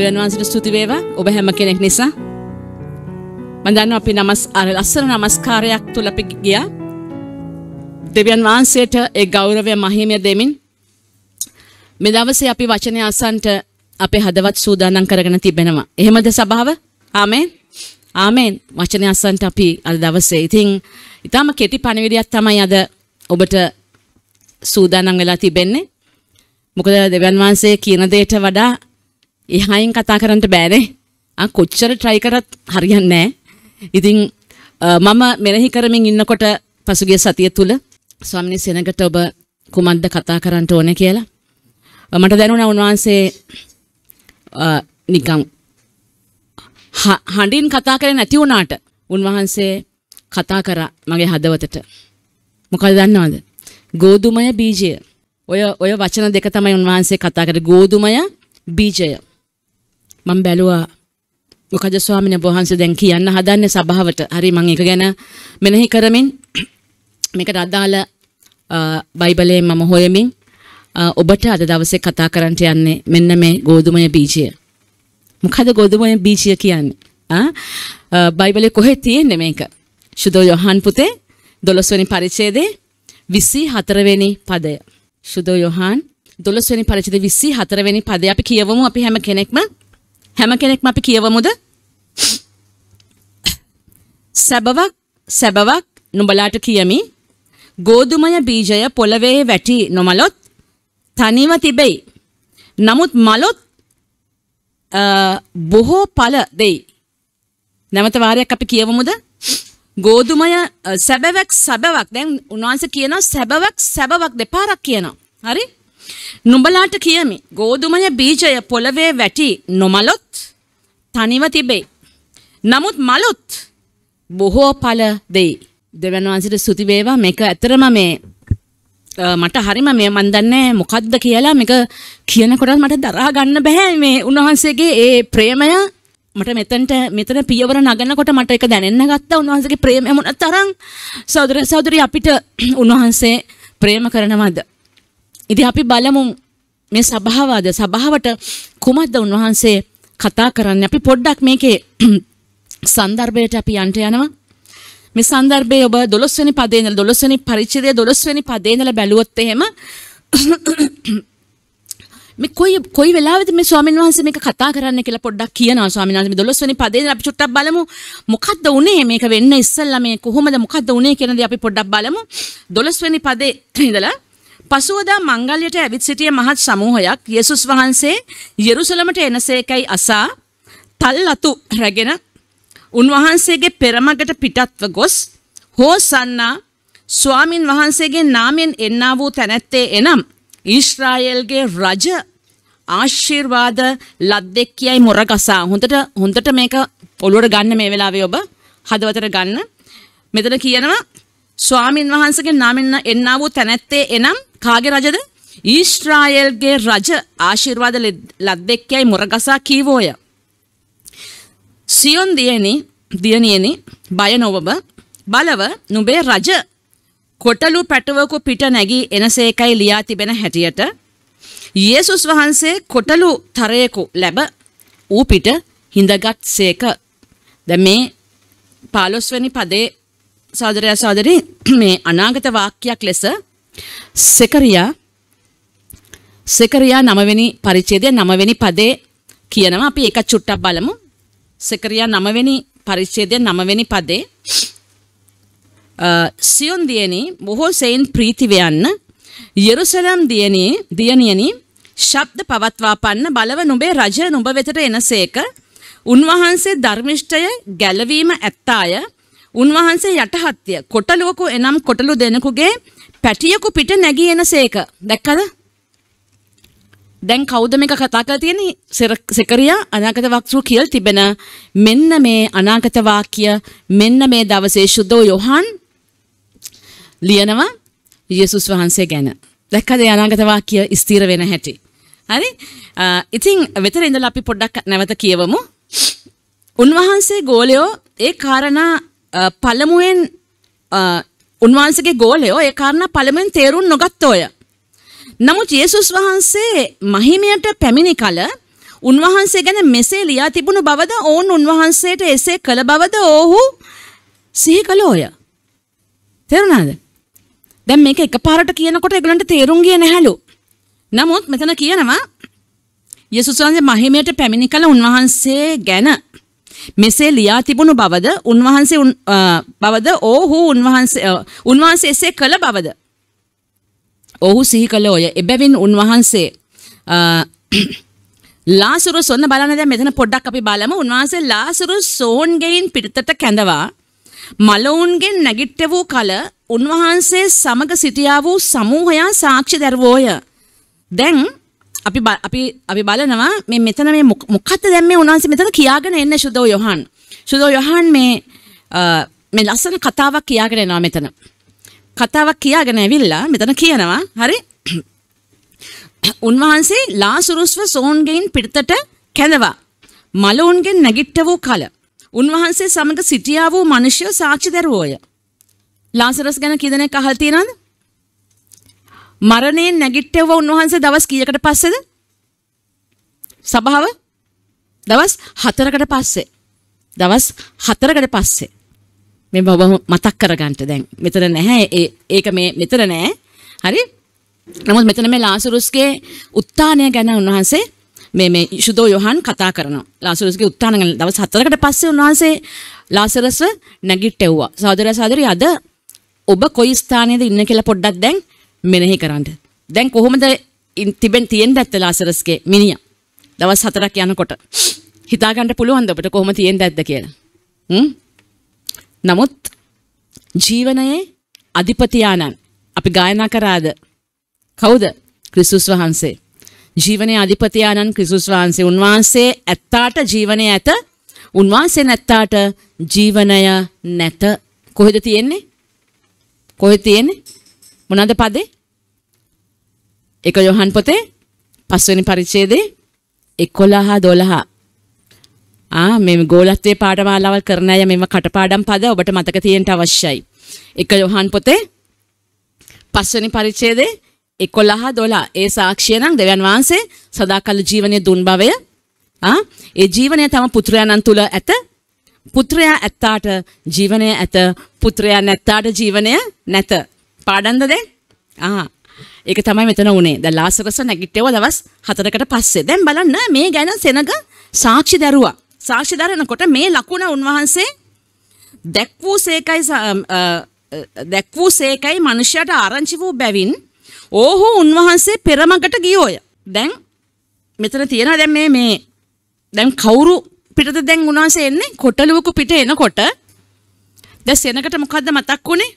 දෙවන් වහන්සේට ස්තුති වේවා ඔබ හැම කෙනෙක් නිසා. මම දන්නවා අපි නමස් අර ලස්සන නමස්කාරයක් තුල අපි ගියා. දෙවියන් වහන්සේට ඒ ගෞරවය මහිමය දෙමින් මේ දවසේ අපි වචනය අසන්ට අපේ හදවත් සූදානම් කරගෙන තිබෙනවා. එහෙමද සභාව? ආමේන්. ආමේන්. වචනය අසන්ට අපි අද දවසේ. ඉතින් ඊටම කෙටි පණිවිඩයක් තමයි අද ඔබට සූදානම් වෙලා තිබෙන්නේ. මොකද දෙවියන් වහන්සේ කියන දෙයට වඩා එහයින් කතා කරන්න බෑනේ. ආ කොච්චර try කරත් හරියන්නේ නැහැ. ඉතින් මම මෙනෙහි කරමින් ඉන්නකොට පසුගිය සතිය තුල ස්වාමිනේ සෙනඟට ඔබ කුමක්ද කතා කරන්න ඕනේ කියලා මට දැනුණා උන්වහන්සේ නිකම් හඬින් කතා කරේ නැති වුණාට උන්වහන්සේ කතා කරා මගේ හදවතට මොකද දන්නවද ගෝදුමය බීජය ඔය ඔය වචන දෙක තමයි උන්වහන්සේ කතා කරේ ගෝදුමය බීජය මම බැලුවා මොකද ස්වාමීන් වහන්සේ දැන් කියන්න හදන්නේ සභාවට. හරි මම ඒක ගැන මෙනෙහි කරමින් මේකට අදාළ බයිබලයේ මම හොයමින් ඔබට අද දවසේ කතා කරන්න යන්නේ මෙන්න මේ ගෝధుමය බීජය. මොකද ගෝధుමය බීජය කියන්නේ? ආ බයිබලයේ කොහෙද තියෙන්නේ මේක? සුදෝ යොහන් පුතේ 12 වෙනි පරිච්ඡේදයේ 24 වෙනි පදය. සුදෝ යොහන් 12 වෙනි පරිච්ඡේදයේ 24 වෙනි පදය අපි කියවමු අපි හැම කෙනෙක්ම හැම කෙනෙක්ම අපි කියවමුද? සැබවක් සැබවක් නුඹලාට කියමි. ගෝදුමය බීජය පොළවේ වැටි නොමලොත් තනිව තිබෙයි. නමුත් මලොත් බොහෝ ඵල දෙයි. නැවත වාරයක් අපි කියවමුද? ගෝදුමය සැබවක් සැබවක් දැන් උන්වහන්සේ කියනවා සැබවක් සැබවක් දෙපාරක් කියනවා. හරි? නුඹලාට කියමි ගෝදුමය බීජය පොළවේ වැටි නොමලොත් තනිව තිබේ. නමුත් මලොත් බොහෝ පල දෙයි. දෙවන් වහන්සට සුතිවේවා මේක ඇතරම මේ මට හරිම මේ මන්දන්නේ මොකක්ද කියලා මේක කියනකොටත් මට දරා ගන්න බැහැ මේ උන්වහන්සේගේ ඒ ප්‍රේමය මට මෙතනට මෙතන පියවර නගනකොට මට එක දැනෙන්න ගත්තා උන්වහන්සේගේ ප්‍රේමය මොන තරම් සහෝදර සහෝදරි අපිට උන්වහන්සේ ප්‍රේම කරනවද ඉති අපි බලමු මේ සභාවාද සභාවට කුමක්ද උන්වහන්සේ කතා කරන්න අපි පොඩ්ඩක් මේකේ සන්දර්භයට අපි යන්ට යනවා මේ සන්දර්භය ඔබ දොළොස්වනි පදේනල දොළොස්වනි පරිච්චදය දොළොස්වනි පදේනල බැලුවොත් එහෙම මේ කොයි කොයි වෙලාවෙද මේ ස්වාමීන් වහන්සේ මේක කතා කරන්න කියලා පොඩ්ඩක් කියනවා ස්වාමීන් වහන්සේ මේ 12 වෙනි පදේදී අපි චුට්ටක් බලමු මොකද්ද උනේ මේක වෙන්න ඉස්සෙල්ලා මේ කොහොමද මොකද්ද උනේ කියන දේ අපි පොඩ්ඩක් බලමු 12 වෙනි පදේ ඉඳලා පසුවදා මංගල්‍යයට ඇවිත් සිටිය මහත් සමූහයක් යෙසුස් වහන්සේ යෙරුසලමට එනසේකයි අසා තල්ලතු රැගෙන උන්වහන්සේගේ පෙරමගට පිටත්ව ගොස් හෝසන්නා ස්වාමින් වහන්සේගේ නාමයෙන් එන්නා වූ තැනැත්තේ එනම් ඊශ්‍රායෙල්ගේ රජ ආශිර්වාද ලද්දෙක් කියයි මොරගසා හොඳට හොඳට මේක පොළුවට ගන්න මේ වෙලාවේ ඔබ හදවතට ගන්න මෙතන කියනවා ස්වාමින් වහන්සේගේ නාමෙන් එන්නා වූ තැනැත්තේ එනම් කාගේ රජද? ඊශ්‍රායෙල්ගේ රජ ආශිර්වාද ලද්දෙක්කයි මුරගසා කීවෝය. සියොන් දියනි දියණියනි බය නොවබ බලව නුඹේ රජ කොටලු පැටවකු පිට නැගී එනසේකයි ලියා තිබෙන හැටියට යේසුස් වහන්සේ කොටලු තරයෙකු ලැබ ඌ පිට හිඳගත් සේක දැන් මේ 15 වෙනි පදේ සාදරය සාදරි මේ අනාගත වාක්‍යයක් ලෙස සෙකරියා සෙකරියා නමවෙනි පරිච්ඡේදය නමවෙනි පදේ කියනවා අපි එක චුට්ටක් බලමු සෙකරියා නමවෙනි පරිච්ඡේදය නමවෙනි පදේ සියොන් දියණි බොහෝ සෙයින් ප්‍රීති වයන්න යෙරුසලම් දියණි දියණියනි ශබ්ද පවත්වා පන්න බලව නුඹේ රජ නුඹ වෙතට එනසේක උන්වහන්සේ ධර්මිෂ්ඨය ගැලවීම ඇත්තාය උන්වහන්සේ යටහත්ය කොටලුවකු එනම් කොටලු දෙනෙකුගේ පැටියෙකු පිට නැගී එන සේක. දැක්කද? දැන් කවුද මේක කතා කරලා තියෙන්නේ? සෙකරියා අනාගත වක්සු කියලා තිබෙන මෙන්න මේ අනාගත වාක්‍ය මෙන්න මේ දවසේ සුද්ධෝ යොහන් ලියනවා යේසුස් වහන්සේ ගැන. දැක්කද අනාගත වාක්‍ය ස්ථිර වෙන හැටි? හරි? ඉතින් වෙතර ඉඳලා අපි පොඩ්ඩක් නැවත කියවමු. උන්වහන්සේ ගෝලයෝ ඒ කාරණා පළමුවෙන් උන්වහන්සගේ ගෝලයෝ ඒ කාරණා පළමෙන් තේරුම් නොගත්තෝය. නමුත් යේසුස් වහන්සේ මහිමයට පැමිණි කල උන්වහන්සේ ගැන මෙසේ ලියා තිබුණු බවද ඔවුන් උන්වහන්සේට එසේ කළ බවද ඔහු සිහි කළෝය. තේරුණාද? දැන් මේක එකපාරට කියනකොට ඒගොල්ලන්ට තේරුම් ගියේ නැහැලු. නමුත් මෙතන කියනවා යේසුස් වහන්සේ මහිමයට පැමිණි කල උන්වහන්සේ ගැන මෙසේ ලියා තිබුණු බවද උන්වහන්සේ බවද ඕහු උන්වහන්සේ උන්වහන්සේ එසේ කළ බවද ඔහු සිහි කළ ඔය එබැවින් උන්වහන්සේ ලාසුරු සොන්න බලන්න දැන් මෙතන පොඩ්ඩක් අපි බලමු උන්වහන්සේ ලාසුරු සෝන්ගෙයින් පිටතට කැඳවා මලවුන්ගෙන් නැගිට වූ කල උන්වහන්සේ සමග සිටියා වූ සමූහයා සාක්ෂි දරුවෝය දැන් අපි අපි අපි බලනවා මේ මෙතන මේ මොකක්ද දැන් මේ උන්වහන්සේ මෙතන කියාගෙන එන්නේ සුදෝ යොහන්. සුදෝ යොහන් මේ මේ ලස්සන කතාවක් කියාගෙන එනවා මෙතන. කතාවක් කියාගෙන ඇවිල්ලා මෙතන කියනවා හරි උන්වහන්සේ ලාසුරුස්ව සෝන්ගෙන් පිටතට කැඳවා මලවුන්ගෙන් නැගිට්ට වූ කල උන්වහන්සේ සමඟ සිටියා වූ මිනිසය සාක්ෂි දරුවෝය ලාසරස් ගැන කී දෙනෙක් අහලා තියෙනවද මරණයෙන් නැගිට්ටෙව්ව උන්වහන්සේ දවස් කීයකට පස්සේද? සභාව දවස් 4කට පස්සේ. දවස් 4කට පස්සේ. මේ බව මතක් කරගන්න දැන්. මෙතන නැහැ ඒක මේ මෙතන නැහැ. හරි? නමුත් මෙතන මේ ලාසරුස්ගේ උත්ථානය ගැන උන්වහන්සේ මේ මේ ශුද්ධෝ යොහන් කතා කරනවා. ලාසරුස්ගේ උත්ථාන ගැන දවස් 4කට පස්සේ උන්වහන්සේ ලාසරස්ව නැගිට්ටෙව්වා. සහෝදර සහෝදරි අද ඔබ කොයි ස්ථානයේද ඉන්න කියලා පොඩ්ඩක් දැන් මෙනෙහි කරන්න. දැන් කොහොමද තිබෙන් තියෙන්ට ඇත්ත ලාසරස්ගේ මිනිිය දවස් හතරක් යනකොට හිතාගන්න පුළුවන්ද ඔබට කොහොම තියෙන්ට ඇත්ද කියලා නමුත් ජීවනයේ අධිපතියානන් අපි ගායනා කරාද කවුද ක්‍රිසුස් වහන්සේ ජීවනයේ අධිපතියානන් ක්‍රිසුස් වහන්සේ උන්වහන්සේ ඇත්තාට ජීවනය ඇත උන්වහන්සේ නැත්තාට ජීවනය නැත කොහෙද තියෙන්නේ කොහෙ තියෙන්නේ මොනද පදේ එක යොහන් පොතේ පස්වෙනි පරිච්ඡේදේ 11 හා 12 ආ මේ ගෝලත්වයේ පාඨමාලාවල් කරන අය මේව කටපාඩම් පද ඔබට මතක තියෙන්න අවශ්‍යයි. එක යොහන් පොතේ පස්වෙනි පරිච්ඡේදේ 11 හා 12 ඒ සාක්ෂිය නම් දෙවියන් වහන්සේ සදාකල් ජීවනයේ දුන් බවය ආ ඒ ජීවනය තම පුත්‍රයාණන් තුල ඇත පුත්‍රයා ඇත්තාට ජීවනය ඇත පුත්‍රයා නැත්තාට ජීවනය නැත පාඩම්ද දැන් ආ ඒක තමයි මෙතන උනේ. දැන් ලාසරස නැගිට්ටව දවස් 4කට පස්සේ. දැන් බලන්න මේ ගැන සෙනග සාක්ෂි දරුවා. සාක්ෂි දරනකොට මේ ලකුණ උන්වහන්සේ දැක් වූ සේකයි දැක් වූ සේකයි මිනිසයාට ආරංචි වූ බැවින් ඕහු උන්වහන්සේ පෙරමගට ගියෝය. දැන් මෙතන තියෙනවා දැන් මේ මේ දැන් කවුරු පිටද දැන් උන්වහන්සේ එන්නේ? කොටලුවක පිට එනකොට දැන් සෙනකට මොකද්ද මතක් වුනේ?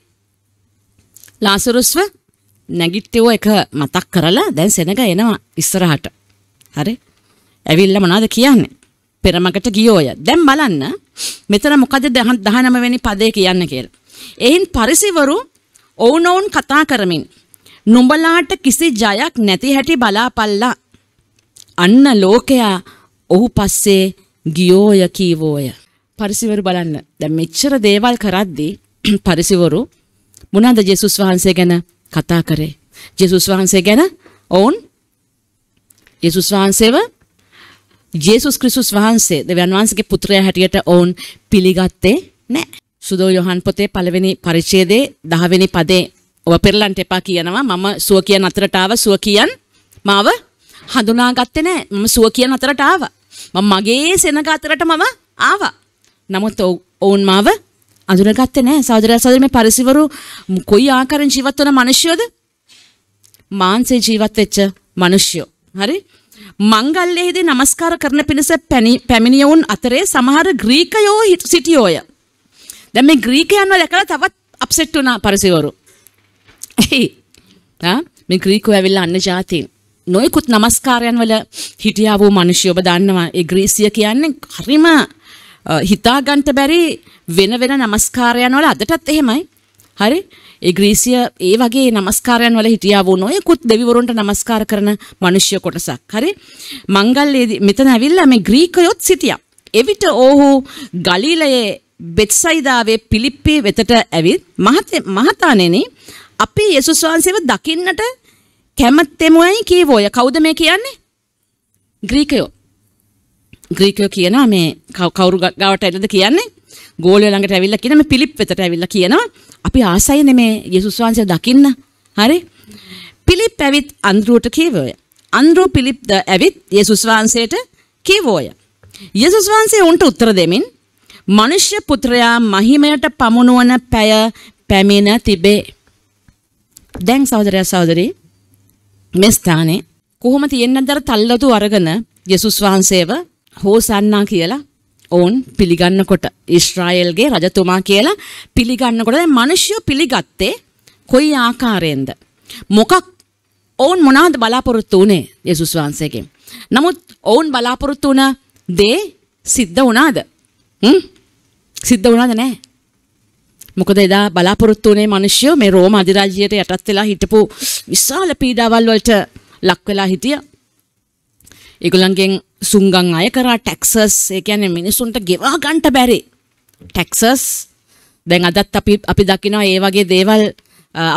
ලාසරුස්ව නැගිට්ටවෝ එක මතක් කරලා දැන් සෙනග එනවා ඉස්සරහට. හරි? ඇවිල්ලා මොනවද කියන්නේ? පෙරමකට ගියෝය. දැන් බලන්න මෙතන මොකද 19 වෙනි පදේ කියන්නේ කියලා. එයින් පරිසිවරු ඔවුනොවුන් කතා කරමින් නුඹලාට කිසි ජයක් නැති හැටි බලාපල්ලා. අන්න ලෝකයා ඔහු පස්සේ ගියෝය කීවෝය. පරිසිවරු බලන්න. දැන් මෙච්චර දේවල් කරද්දී පරිසිවරු මොනවාද ජේසුස් වහන්සේ ගැන කතා කරේ. ජේසුස් වහන්සේ ගැන ඔවුන් ජේසුස් වහන්සේව ජේසුස් ක්‍රිස්තුස් වහන්සේ දෙවියන් වහන්සේගේ පුත්‍රයා හැටියට ඔවුන් පිළිගත්තේ නැහැ. සුදෝ යොහන් පොතේ පළවෙනි පරිච්ඡේදයේ 10 වෙනි පදේ ඔබ පෙරලන්ට එපා කියනවා මම සුව කියන අතරට ආව සුව කියන මාව හඳුනාගත්තේ නැහැ. මම සුව කියන අතරට ආවා. මම මගේ සෙනග අතරට මම ආවා. නමුත් ඔවුන් මාව අඳුරගත්තේ නැහැ. සහෝදරයා සහෝදරි මේ පරිසවරු කොයි ආකාරයෙන් ජීවත් වන මිනිස්සුද? මාංශේ ජීවත් වෙච්ච මිනිස්සු. හරි? මංගල්‍යයේදී নমස්කාර කරන පිණිස පැමිණියවුන් අතරේ සමහර ග්‍රීකයෝ සිටියෝය. දැන් මේ ග්‍රීකයන්ව දැකලා තවත් අප්සෙට් වුණා පරිසවරු. එහේ. මේ ග්‍රීකෝ ඇවිල්ලා අන්න જાතින්. නොයෙකුත් নমස්කාරයන් වල හිටියා වූ මිනිස්සු ඔබ දන්නවා. ඒ ග්‍රීසිය කියන්නේ හරිම හිතාගන්ට බැරි වෙන වෙන නමස්කාරයන් වල අදටත් එහෙමයි. හරි? ඒ ග්‍රීසිය ඒ වගේ නමස්කාරයන් වල හිටියා වුණ ඔයකුත් දෙවිවරුන්ට නමස්කාර කරන මිනිස්ය කොටසක්. හරි? මංගල්‍යයේදී මෙතන ඇවිල්ලා මේ ග්‍රීකයොත් සිටියා. එවිට ඔහු ගලීලයේ බෙත්සයිදාවේ පිලිප්පි වෙතට ඇවිත් මහත මහතානෙනි අපි යේසුස් වහන්සේව දකින්නට කැමැත්තෙමුයි කීවෝය. කවුද මේ කියන්නේ? ග්‍රීකයෝ. ග්‍රීකයෝ කියනවා මේ කවුරු ගාවට ඇවිල්ලාද කියන්නේ ගෝලිය ළඟට ඇවිල්ලා කියන මේ පිලිප් වෙතට ඇවිල්ලා කියනවා අපි ආසයි නෙමේ යේසුස් වහන්සේ දකින්න හරි පිලිප් ඇවිත් අන්ද්‍රුවට කියවෝය අන්ද්‍රු පිලිප්ද ඇවිත් යේසුස් වහන්සේට කියවෝය යේසුස් වහන්සේ උන්ට උත්තර දෙමින් මනුෂ්‍ය පුත්‍රයා මහිමයට පමුණුවන පැය පැමිණ තිබේ දැන් සහෝදරයා සහෝදරී මේ ස්ථානේ කොහොම තියෙන්නද අර තල්ලතු අරගෙන යේසුස් වහන්සේව හෝසන්නා කියලා ඔවුන් පිළිගන්නකොට ඉස්රායෙල්ගේ රජතුමා කියලා පිළිගන්නකොට දැන් මිනිස්සු පිළිගත්තේ කොයි ආකාරයෙන්ද මොකක් ඔවුන් මොනවද බලාපොරොත්තු වුණේ යේසුස් වහන්සේගෙන් නමුත් ඔවුන් බලාපොරොත්තු වුණ දේ සිද්ධ වුණාද හ්ම් සිද්ධ වුණාද නැහැ මොකද එදා බලාපොරොත්තු වුණේ මිනිස්සු මේ රෝම අධිරාජ්‍යයට යටත් වෙලා හිටපු විශාල පීඩාවල් වලට ලක් වෙලා හිටියා ඒගොලන්ගෙන් සුංගන් අය කරා ටැක්සස් ඒකැන මිනිසුන්ට ගෙවා ගන්ට බැරි ටැක්සස් දැන් අදත් අපි අපි දකිනවා ඒ වගේ දේවල්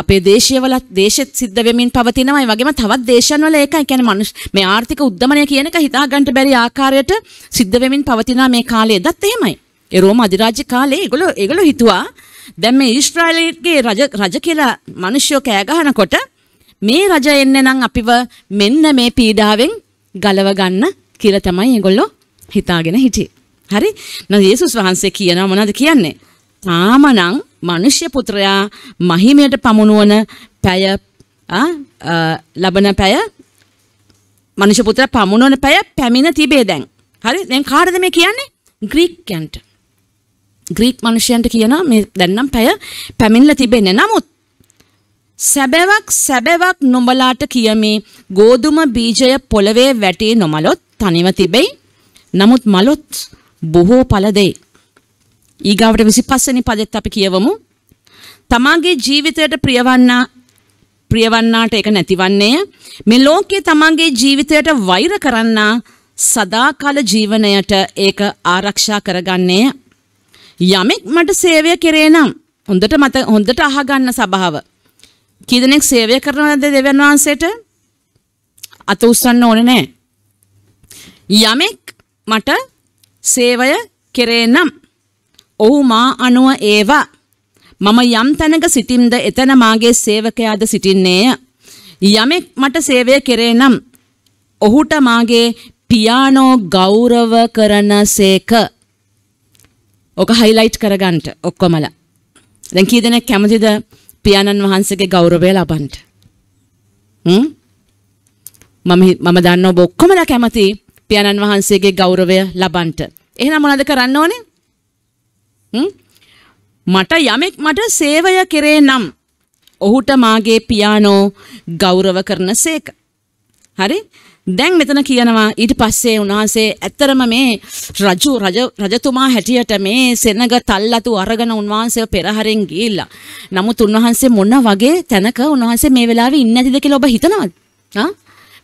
අපේ දේශයවලත් දේශත් සිද්ධ වෙමින් පවතිනවයි වගේම තවත් දේශන්වල ඒකයි කියන්නේ මනුෂ් මේ ආර්ථික උද්දමනය කියන එක හිතා ගන්න බැරි ආකාරයට සිද්ධ වෙමින් පවතිනා මේ කාලේ දත් එහෙමයි. ඒ රෝම අධිරාජ්‍ය කාලේ ඒගොල්ලෝ ඒගොල්ලෝ හිතුවා දැන් මේ ඊශ්‍රායලයේ රජ රජ කියලා මිනිස්සු කෑ ගහනකොට මේ රජ එන්නේ නම් අපිව මෙන්න මේ පීඩාවෙන් ගලව ගන්න කියලා තමයි ඒගොල්ලෝ හිතාගෙන හිටියේ. හරි? නම් යේසුස් වහන්සේ කියනවා මොනවද කියන්නේ? තාමනම් මිනිස්්‍ය පුත්‍රයා මහිමයට පමුණුවන පැය ලබන පැය මිනිස්්‍ය පුත්‍රයා පමුණුවන පැය පැමිණ තිබේ දැන්. හරි? දැන් කාටද මේ කියන්නේ? ග්‍රීකයන්ට. ග්‍රීක් මිනිසයන්ට කියනවා මේ දැන්නම් පැය පැමිණලා තිබෙන්නේ. නමුත් සැබෑවක් සැබෑවක් නොඹලාට කියමේ ගෝදුම බීජය පොළවේ වැටේ නොමලොත් තනිව තිබෙයි. නමුත් මලොත් බොහෝ පල දෙයි. ඊගාවට 25 වෙනි පදෙත් අපි කියවමු. තමාගේ ජීවිතයට ප්‍රියවන්නා ප්‍රියවන්නාට ඒක නැතිවන්නේය. මේ ලෝකයේ තමන්ගේ ජීවිතයට වෛර කරන්නා සදාකාල ජීවනයට ඒක ආරක්ෂා කරගන්නේය. යමෙක් මට සේවය කරේ නම් හොඳට මත හොඳට අහගන්න සබාව. කී දෙනෙක් සේවය කරනවද දෙවියන් වහන්සේට? අත උස්සන්න ඕනේ නැහැ. යමෙක් මට සේවය කෙරේ නම් ඔහු මා අනුව ඒවා මම යම් තැනක සිටින්ද එතන මාගේ සේවකයාද සිටින්නේය. යමෙක් මට සේවය කෙරේ නම් ඔහුට මාගේ පියානෝ ගෞරව කරන සේක. ඕක හයිලයිට් කරගන්නට ඔක්කොමලා. දැන් කී දෙනෙක් කැමතිද පියාණන් වහන්සේගේ ගෞරවය ලබන්ට. හ්ම්? මම මම දන්න ඔබ ඔක්කොමලා කැමති පියාණන් වහන්සේගේ ගෞරවය ලබන්ට. එහෙනම් මොනවද කරන්න ඕනේ? හ්ම්? මට යමෙක් මට සේවය කෙරේ නම් ඔහුට මාගේ පියානෝ ගෞරව කරන සේක. හරි? දැන් මෙතන කියනවා ඊට පස්සේ උන්වහන්සේ ඇත්තරම මේ රජු රජතුමා හැටියට මේ සෙනග තල්ලතු අරගෙන උන්වහන්සේ පෙරහරෙන් ගිහිල්ලා. නමුත් උන්වහන්සේ මොන වගේ තැනක උන්වහන්සේ මේ වෙලාවේ ඉන්නේ නැතිද කියලා ඔබ හිතනවද? ආ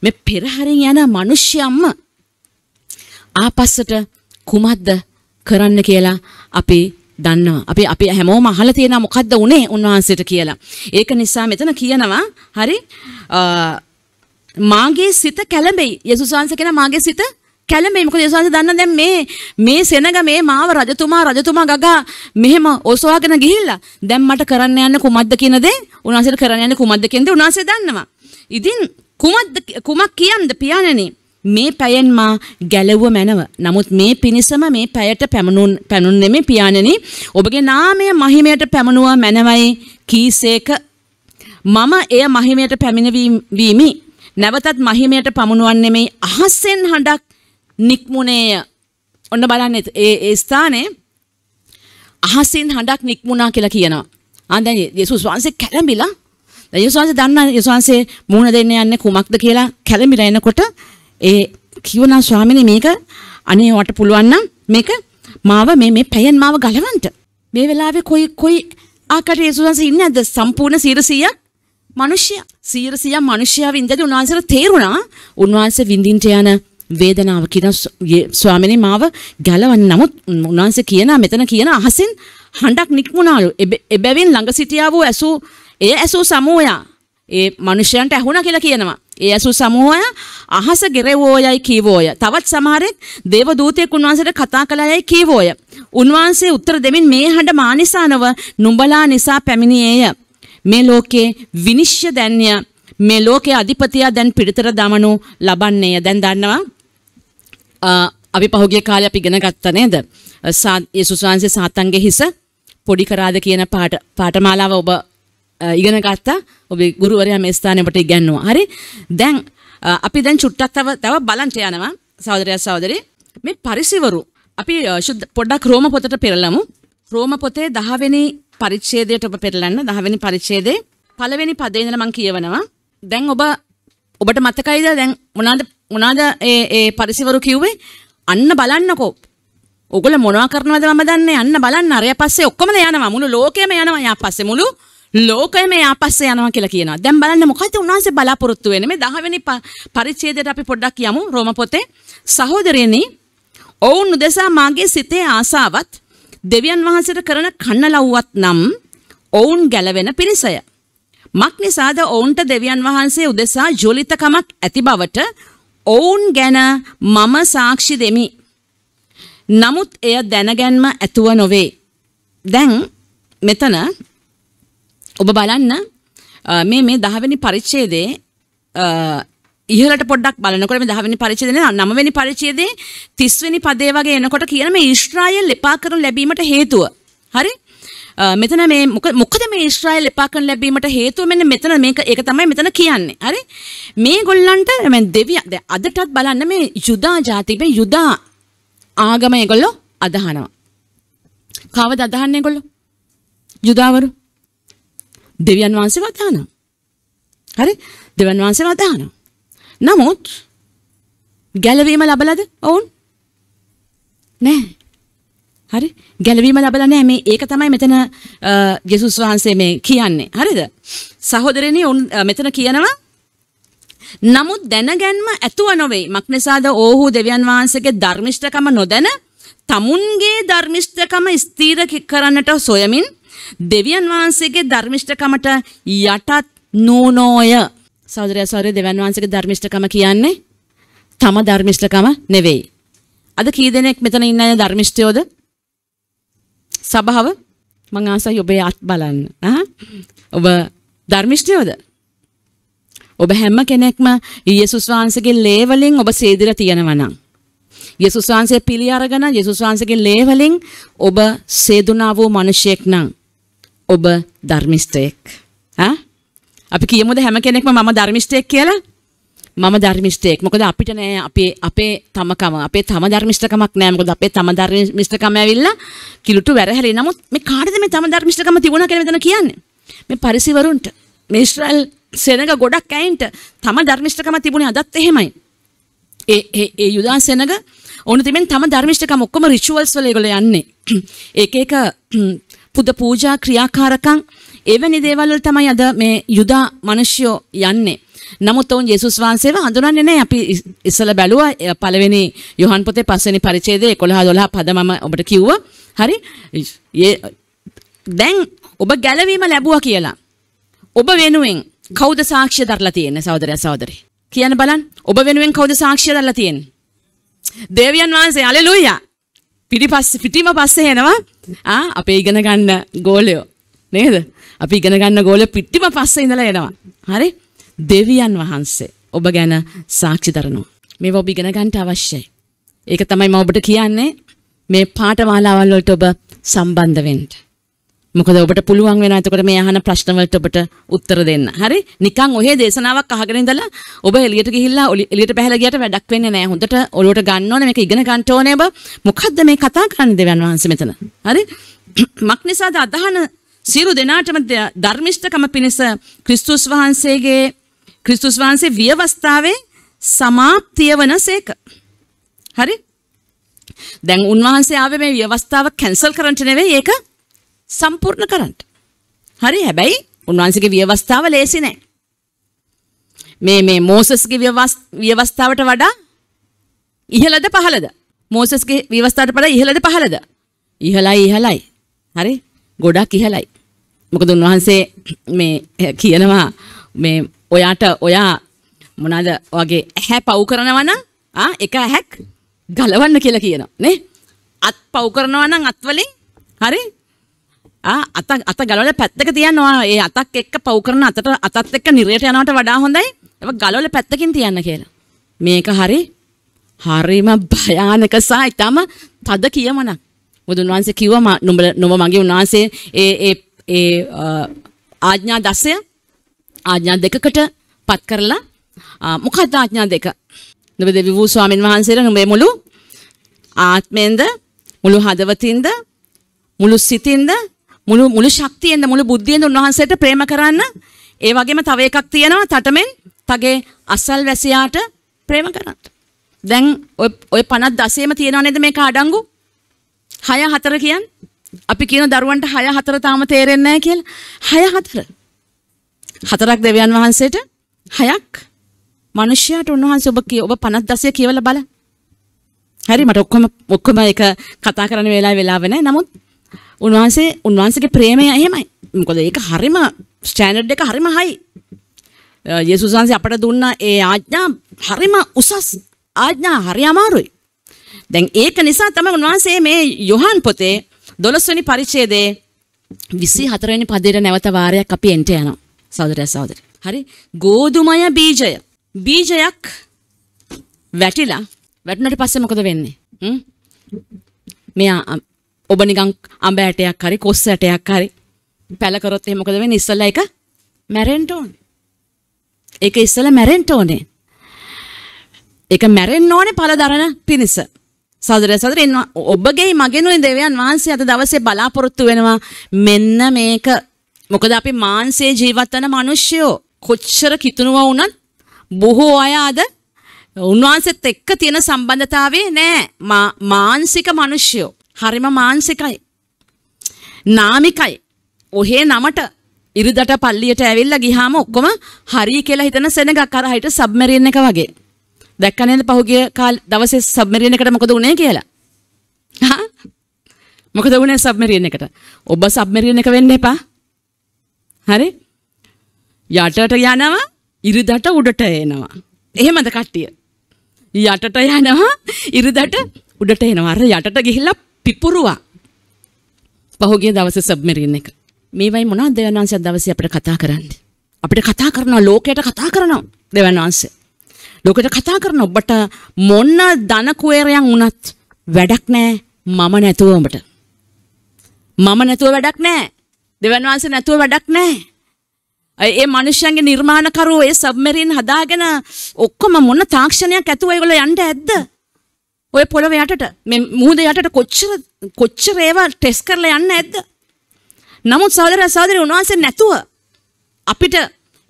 මේ පෙරහරෙන් යන මිනිස්සයම්ම ආපස්සට කුමක්ද කරන්න කියලා අපි දන්නවා. අපි අපි හැමෝම අහලා තියෙනවා මොකද්ද උනේ උන්වහන්සේට කියලා. ඒක නිසා මෙතන කියනවා හරි මාගේ සිත කැළඹෙයි. යේසුස් වහන්සේ කියන මාගේ සිත කැළඹෙයි. මොකද යේසුස් වහන්සේ දන්නා දැන් මේ මේ සෙනග මේ මාව රජතුමා රජතුමා ගගා මෙහෙම ඔසවාගෙන ගිහිල්ලා දැන් මට කරන්න යන්න කුමක්ද කියන දේ උන්වහන්සේට කරන්න යන්න කුමක්ද කියන දේ උන්වහන්සේ දන්නවා. ඉතින් කුමක්ද කුමක් කියන්ද පියාණෙනි? මේ පැයෙන් මා ගැලවුව මැනව. නමුත් මේ පිණිසම මේ පැයට පැමණුන් පැනුන්නෙමි පියාණෙනි. ඔබගේ නාමය මහිමයට පැමණුවා මැනවයි කීසේක මම එය මහිමයට පැමිණවීමි නැවතත් මහිමයට පමුණුවන්නේ මේ අහසෙන් හඬක් නික්මුණේ ඔන්න බලන්න ඒ ඒ ස්ථානේ අහසින් හඬක් නික්මුණා කියලා කියනවා. ආ දැන් යේසුස් වහන්සේ කැළඹිලා දැන් යේසුස් වහන්සේ දන්නා යේසුස් වහන්සේ මුණ දෙන්න යන්නේ කුමක්ද කියලා කැළඹිලා එනකොට ඒ කියවනා ස්වාමීනි මේක අනේ වට පුළුවන් නම් මේක මාව මේ මේ පැයෙන් මාව ගලවන්න. මේ වෙලාවේ කොයි කොයි ආකාරයේ යේසුස් වහන්සේ ඉන්නේ නැද්ද සම්පූර්ණ 100ක් මනුෂ්‍ය සීරසිය මනුෂ්‍යාව ඉඳදී උන්වහන්සේට තේරුණා උන්වහන්සේ විඳින්ට යන වේදනාව කියන ස්වාමිනේ මාව ගැලවන්න නමුත් උන්වහන්සේ කියනා මෙතන කියන අහසින් හඬක් නික්මුණාලු එබැවින් ළඟ සිටියා වූ ඇසූ එය ඇසූ සමූහයා ඒ මනුෂ්‍යයන්ට ඇහුණා කියලා කියනවා ඒ ඇසූ සමූහය අහස ගෙරවෝයයි කීවෝය. තවත් සමහරෙක් දේවදූතයෙක් උන්වහන්සේට කතා කළායයි කීවෝය. උන්වහන්සේ උත්තර දෙමින් මේ හඬ මා නිසා නොව නුඹලා නිසා පැමිණියේය. මේ ලෝකයේ විනිශ්්‍ය දැන්ය මේ ලෝකයේ අධිපතියා දැන් පිරිතර දමනු ලබන්නේය දැන් දන්නවා අපි පහුගේ කාලය අපි ඉගෙන ගත්තා නේද යේසුස් වහන්සේ සාතන්ගේ හිස පොඩි කරාද කියන පාට පාඨමාලාව ඔබ ඉගෙන ගත්තා ඔබේ ගුරුවරයා මේ ස්ථානයේ ඔබට ඉගැන්නුවා හරි දැන් අපි දැන් චුට්ටක් තව තව බලන්ට යනවා සහෝදරයා සහෝදරි මේ පරිසිවරු අපි පොඩ්ඩක් රෝම පොතට පෙරලමු රෝම පොතේ 10 වෙනි පරිච්ඡේදයට ඔබ පෙරලන්න 10 වෙනි පරිච්ඡේදේ පළවෙනි පදේ ඉඳලා මම කියවනවා. දැන් ඔබ ඔබට මතකයිද දැන් මොනවාද මොනවාද ඒ ඒ පරිසිවරු කිව්වේ? අන්න බලන්නකෝ. ඔගොල්ල මොනවා කරනවද මම දන්නේ. අන්න බලන්න අරයා පස්සේ ඔක්කොම යනවා. මුළු ලෝකෙම යනවා යා පස්සේ මුළු ලෝකයම යා පස්සේ යනවා කියලා කියනවා. දැන් බලන්න මොකද උන්වහන්සේ බලාපොරොත්තු වෙන්නේ? මේ 10 වෙනි පරිච්ඡේදයට අපි පොඩ්ඩක් යමු රෝම පොතේ. සහෝදරයනි, ඔවුන් උදෙසා මාගේ සිතේ ආසාවත් දෙවියන් වහන්සේට කරන කන්නලව්වත් නම් ඔවුන් ගැලවෙන පිරිසය. මක් නිසාද ඔවුන්ට දෙවියන් වහන්සේ උදෙසා ජොලිතකමක් ඇති බවට ඔවුන් ගැන මම සාක්ෂි දෙමි. නමුත් එය දැනගැන්ම ඇතුව නොවේ. දැන් මෙතන ඔබ බලන්න මේ මේ දහවැනි පරිච්ඡේදයේ ඉහලට පොඩ්ඩක් බලනකොට මේ 10 වෙනි පරිච්ඡේදේ 9 වෙනි පරිච්ඡේදේ 30 වෙනි පදේ වගේ එනකොට කියන මේ ඊශ්‍රායෙල් එපා කරනු ලැබීමට හේතුව. හරි? මෙතන මේ මොකද මේ ඊශ්‍රායෙල් එපා කරනු ලැබීමට හේතුව මෙන්න මෙතන මේක ඒක තමයි මෙතන කියන්නේ. හරි? මේ ගොල්ලන්ට මේ දෙවියන් දැන් අදටත් බලන්න මේ යුදා ජාතිපේ යුදා ආගම ඒගොල්ලෝ අදහනවා. කවද අදහන්නේ ඒගොල්ලෝ? යුදාවරු. දෙවියන් වහන්සේ වදානවා. හරි? දෙවියන් වහන්සේ වදානවා. නමුත් ගැලවීම ලබලද ඔවුන් නෑ හරි ගැලවීම ලබලා නෑ මේ ඒක තමයි මෙතන ජෙසුස් වහන්සේ මේ කියන්නේ හරිද සහෝදරෙනි උන් මෙතන කියනවා නමුත් දැනගැන්ම ඇතුව නොවේ මක්නිසාද ඕහු දෙවියන් වහන්සේගේ ධර්මිෂ්ඨකම නොදැන තමුන්ගේ ධර්මිෂ්ඨකම ස්ථීර කරන්නට සොයමින් දෙවියන් වහන්සේගේ ධර්මිෂ්ඨකමට යටත් නූනෝය සෞදරය සෞරය දෙවන් වහන්සේක ධර්මිෂ්ඨකම කියන්නේ තම ධර්මිෂ්ඨකම නෙවෙයි. අද කී දෙනෙක් මෙතන ඉන්න අය ධර්මිෂ්ඨයෝද? සභාව මං ආසයි ඔබේ අත් බලන්න. ඔබ ධර්මිෂ්ඨයෝද? ඔබ හැම කෙනෙක්ම යේසුස් වහන්සේගේ ලේ වලින් ඔබ සේදිලා තියෙනවා නම් යේසුස් වහන්සේ පිළි අරගෙන යේසුස් වහන්සේගේ ලේ වලින් ඔබ සේදුනා වූ මිනිසෙක් නම් ඔබ ධර්මිෂ්ඨයෙක්. ඈ අපි කියමුද හැම කෙනෙක්ම මම ධර්මිෂ්ටයෙක් කියලා? මම ධර්මිෂ්ටයෙක්. මොකද අපිට නෑ අපේ අපේ තමකම, අපේ තම ධර්මිෂ්ටකමක් නෑ. මොකද අපේ තම ධර්මිෂ්ටකම ඇවිල්ලා කිලුට වැරහැරේ. නමුත් මේ කාටද මේ තම ධර්මිෂ්ටකම තිබුණා කියලා මෙතන කියන්නේ? මේ පරිසිවරුන්ට. මේ ඉස්රායල් සෙනඟ ගොඩක් ඇයින්ට තම ධර්මිෂ්ටකම තිබුණේ අදත් එහෙමයි. ඒ ඒ ඒ යුදා සෙනඟ ඕන තිබෙන තම ධර්මිෂ්ටකම ඔක්කොම රිචුවල්ස් වල ඒගොල්ලෝ යන්නේ. ඒක ඒක පුද පූජා ක්‍රියාකාරකම් එවැනි දේවල්වල තමයි අද මේ යුදා මිනිස්සුયો යන්නේ. නමුත් ඔවුන් යේසුස් වහන්සේව හඳුනන්නේ නැහැ. අපි ඉස්සලා බැලුවා පළවෙනි යොහන් පොතේ පස්වෙනි පරිච්ඡේදයේ 11 12 පද මම ඔබට කිව්වා. හරි? දැන් ඔබ ගැලවීම ලැබුවා කියලා. ඔබ වෙනුවෙන් කවුද සාක්ෂිය දරලා තියෙන්නේ සහෝදරයා සහෝදරී? කියන්න බලන්න. ඔබ වෙනුවෙන් කවුද සාක්ෂිය දරලා තියෙන්නේ? දේවයන් වහන්සේ හalleluya. පිටිපස්ස පිටිම පස්සේ එනවා. ආ අපේ ඉගෙන ගන්න ගෝලයෝ. නේද? අපි ඉගෙන ගන්න ගෝලය පිටිම පස්සේ ඉඳලා එනවා. හරි? දෙවියන් වහන්සේ ඔබ ගැන සාක්ෂි දරනවා. මේව ඔබ ඉගෙන ගන්නට අවශ්‍යයි. ඒක තමයි මම ඔබට කියන්නේ මේ පාඨමාලාවල් වලට ඔබ සම්බන්ධ වෙන්න. මොකද ඔබට පුළුවන් වෙනවා එතකොට මේ අහන ප්‍රශ්න වලට ඔබට උත්තර දෙන්න. හරි? නිකන් ඔහේ දේශනාවක් අහගෙන ඉඳලා ඔබ එළියට ගිහිල්ලා එළියට පැහැලා ගියට වැඩක් වෙන්නේ නැහැ. හොඳට ඔලුවට ගන්න ඕනේ මේක ඉගෙන ගන්න ඕනේ ඔබ. මොකද්ද මේ කතා කරන්නේ දෙවියන් වහන්සේ මෙතන? හරි? මක් නිසාද අදහන සියලු දෙනාටම ධර්මිෂ්ඨකම පිණිස ක්‍රිස්තුස් වහන්සේගේ ක්‍රිස්තුස් වහන්සේ වියවස්ථාවේ සමාප්තිය වනසේක. හරි? දැන් උන්වහන්සේ ආවේ මේ වියවස්ථාව කැන්සල් කරන්නට නෙවෙයි ඒක සම්පූර්ණ කරන්න. හරි හැබැයි උන්වහන්සේගේ වියවස්ථාව ලේසි නෑ. මේ මේ මෝසස්ගේ වියවස්ථාවට වඩා ඉහළද පහළද? මෝසස්ගේ වියවස්ථාවට වඩා ඉහළද පහළද? ඉහළයි ඉහළයි. හරි? ගොඩක් ඉහළයි. මොකද උන්වහන්සේ මේ කියනවා මේ ඔයාට ඔයා මොනවාද වගේ ඇහැ පව් කරනවා නම් ආ එක ඇහක් ගලවන්න කියලා කියනවා නේ අත් පව් කරනවා නම් අත් වලින් හරි ආ අත අත ගලවලා පැත්තක තියනවා ඒ අතක් එක්ක පව් කරන අතට අතත් එක්ක නිරයට යනවට වඩා හොඳයි ඒක ගලවලා පැත්තකින් තියන්න කියලා මේක හරි හරිම භයානක සහ ඊටම තද කියමනක් බුදුන් වහන්සේ කිව්වා නුඹ මගේ උන්වහන්සේ ඒ ඒ ඒ ආඥා දසය ආඥා දෙකකට පත් කරලා මොකක්ද ආඥා දෙක? නුඹ දෙවි වූ ස්වාමින් වහන්සේලා නුඹේ මුළු ආත්මෙන්ද මුළු හදවතින්ද මුළු සිතින්ද මුළු මුළු ශක්තියෙන්ද මුළු බුද්ධියෙන්ද උන්වහන්සේට ප්‍රේම කරන්න ඒ වගේම තව එකක් තියෙනවා තටමෙන් තගේ අසල් වැසියාට ප්‍රේම කරන්න. දැන් ඔය ඔය 56ම තියෙනව නේද මේක අඩංගු? 6 4 කියන්නේ අපි කියන දරුවන්ට 6 4 තාම තේරෙන්නේ නැහැ කියලා. 6 4. හතරක් දෙවියන් වහන්සේට හයක් මිනිසයාට උන්වහන්සේ ඔබ ඔබ 56 කියවලා බලන්න. හරි මට ඔක්කොම ඔක්කොම ඒක කතා කරන්න වෙලාව වෙලාව නැහැ. නමුත් උන්වහන්සේ උන්වහන්සේගේ ප්‍රේමය එහෙමයි. මොකද ඒක හරිම ස්ටෑන්ඩඩ් එක හරිම හයි. යේසුස් වහන්සේ අපට දුන්න ඒ ආඥා හරිම උසස් ආඥා හරි අමාරුයි. දැන් ඒක නිසා තමයි උන්වහන්සේ මේ යොහන් පොතේ දොළොස්වැනි පරිච්ඡේදයේ 24 වෙනි පදයට නැවත වාරයක් අපි එන්ට යනවා. සහෝදරය සහෝදරි. හරි ගෝදුමය බීජය. බීජයක් වැටිලා වැටුණට පස්සේ මොකද වෙන්නේ? හ්ම්? මෙයා ඔබ නිකන් අඹ ඇටයක් හරි කොස් ඇටයක් හරි පැල කරොත් එහෙම මොකද වෙන්නේ? ඉස්සෙල්ලා ඒක මැරෙන්න ඕනේ. ඒක ඉස්සෙල්ලා මැරෙන්න ඕනේ. ඒක මැරෙන්න ඕනේ පළ දරන පිණිස. සදර සදරෙන් ඔබගේ මගෙනුයි දෙවියන් වහන්සේ අද දවසේ බලාපොරොත්තු වෙනවා මෙන්න මේක මොකද අපි මාංශයේ ජීවත් වන මිනිස්සුયો කොච්චර කිතුනවා වුණත් බොහෝ අය අද උන්වහන්සේත් එක්ක තියෙන සම්බන්ධතාවයේ නෑ මානසික මිනිස්සුયો හරිම මානසිකයි නාමිකයි ඔහේ නමට ඉරිදට පල්ලියට ඇවිල්ලා ගිහාම ඔක්කොම හරි කියලා හිතන සෙනගක් අර හිට සබ්මරින් එක වගේ දැක්ක නේද පහුගිය කාල දවසේ සබ්මරීන් එකට මොකද වුනේ කියලා? හා? මොකද වුනේ සබ්මරීන් එකට? ඔබ සබ්මරීන් එක වෙන්න එපා. හරි? යටට යනවා, ඉරිදට උඩට එනවා. එහෙමද කට්ටිය? යටට යනවා, ඉරිදට උඩට එනවා. අර යටට ගිහිල්ලා පිපුරුවා. පහුගිය දවසේ සබ්මරීන් එක. මේවයි මොනවද දෙවියන් වහන්සේ දවසේ අපිට කතා කරන්නේ? අපිට කතා කරනවා ලෝකයට කතා කරනවා දෙවියන් වහන්සේ. ලෝකෙට කතා කරන ඔබට මොන්න ධන කුවේරයන් වුණත් වැඩක් නෑ මම නැතුව ඔබට. මම නැතුව වැඩක් නෑ. දෙවන් වහන්සේ නැතුව වැඩක් නෑ. ඒ මනුෂ්‍යයන්ගේ නිර්මාණකරුවෝ ඒ සබ්මරීන් හදාගෙන ඔක්කොම මොන තාක්ෂණයක් ඇතුව ඒගොල්ලෝ යන්න ඇද්ද? ඔය පොළොව යටට මේ මුහුද යටට කොච්චර කොච්චර ඒවා ටෙස්ට් කරලා යන්න ඇද්ද? නමුත් සහෝදර සහෝදරි උන්වහන්සේ නැතුව අපිට